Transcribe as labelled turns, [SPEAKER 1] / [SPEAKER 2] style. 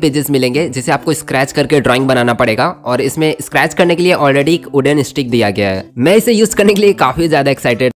[SPEAKER 1] pages मिलेंगे जिसे आपको स्क्रैच करके ड्राइंग बनाना पड़ेगा और इसमें स्क्रैच करने के लिए ऑलरेडी एक वुडन स्टिक दिया गया है मैं इसे यूज करने के लिए काफी ज्यादा एक्साइटेड